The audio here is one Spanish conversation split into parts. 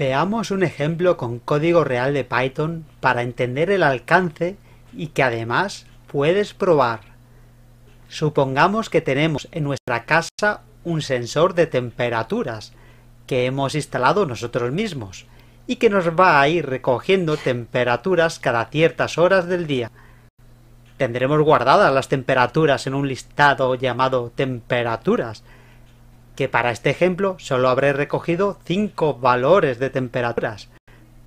Veamos un ejemplo con código real de Python para entender el alcance y que además puedes probar. Supongamos que tenemos en nuestra casa un sensor de temperaturas que hemos instalado nosotros mismos y que nos va a ir recogiendo temperaturas cada ciertas horas del día. Tendremos guardadas las temperaturas en un listado llamado temperaturas que para este ejemplo solo habré recogido 5 valores de temperaturas,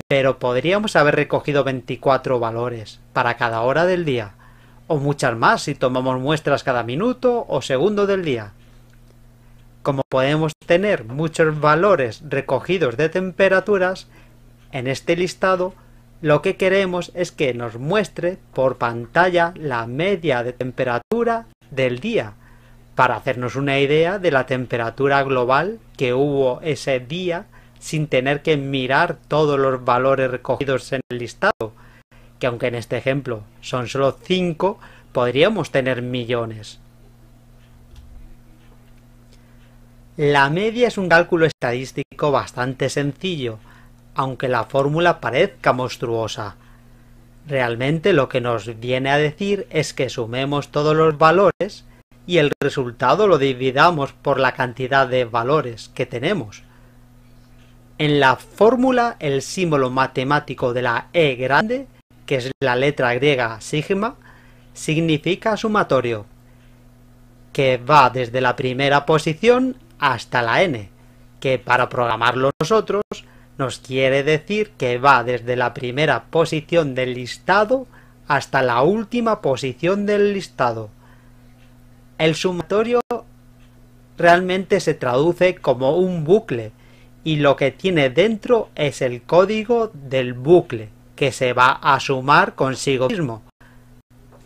pero podríamos haber recogido 24 valores para cada hora del día, o muchas más si tomamos muestras cada minuto o segundo del día. Como podemos tener muchos valores recogidos de temperaturas, en este listado lo que queremos es que nos muestre por pantalla la media de temperatura del día para hacernos una idea de la temperatura global que hubo ese día sin tener que mirar todos los valores recogidos en el listado, que aunque en este ejemplo son solo 5, podríamos tener millones. La media es un cálculo estadístico bastante sencillo, aunque la fórmula parezca monstruosa. Realmente lo que nos viene a decir es que sumemos todos los valores y el resultado lo dividamos por la cantidad de valores que tenemos. En la fórmula, el símbolo matemático de la E grande, que es la letra griega sigma, significa sumatorio, que va desde la primera posición hasta la N, que para programarlo nosotros nos quiere decir que va desde la primera posición del listado hasta la última posición del listado el sumatorio realmente se traduce como un bucle y lo que tiene dentro es el código del bucle que se va a sumar consigo mismo.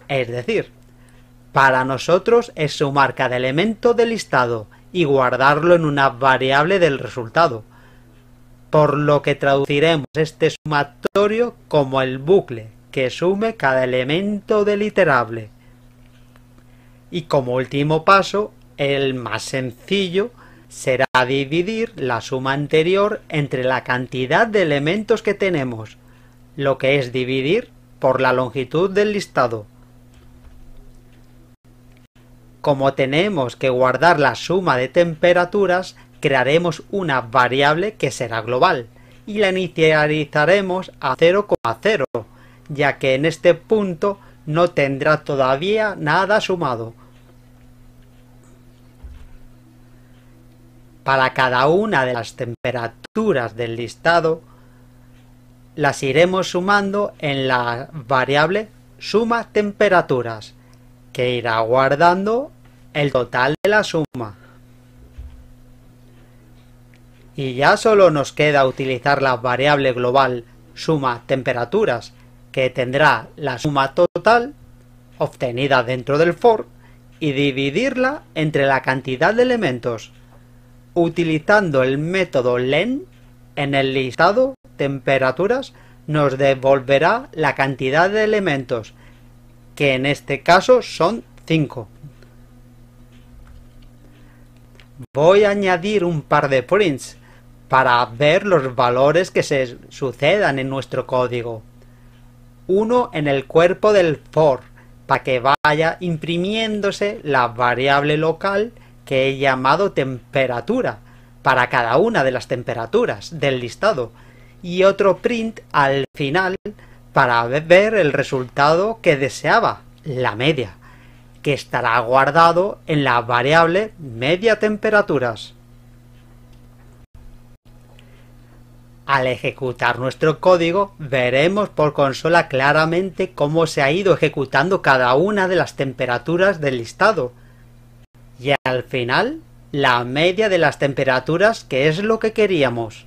Es decir, para nosotros es sumar cada elemento del listado y guardarlo en una variable del resultado, por lo que traduciremos este sumatorio como el bucle que sume cada elemento del iterable. Y como último paso, el más sencillo, será dividir la suma anterior entre la cantidad de elementos que tenemos, lo que es dividir por la longitud del listado. Como tenemos que guardar la suma de temperaturas, crearemos una variable que será global y la inicializaremos a 0,0, ya que en este punto no tendrá todavía nada sumado. Para cada una de las temperaturas del listado, las iremos sumando en la variable suma temperaturas, que irá guardando el total de la suma. Y ya solo nos queda utilizar la variable global suma temperaturas que tendrá la suma total obtenida dentro del for y dividirla entre la cantidad de elementos utilizando el método len en el listado temperaturas nos devolverá la cantidad de elementos que en este caso son 5 voy a añadir un par de prints para ver los valores que se sucedan en nuestro código uno en el cuerpo del for para que vaya imprimiéndose la variable local que he llamado temperatura para cada una de las temperaturas del listado y otro print al final para ver el resultado que deseaba, la media, que estará guardado en la variable media temperaturas. Al ejecutar nuestro código, veremos por consola claramente cómo se ha ido ejecutando cada una de las temperaturas del listado. Y al final, la media de las temperaturas que es lo que queríamos.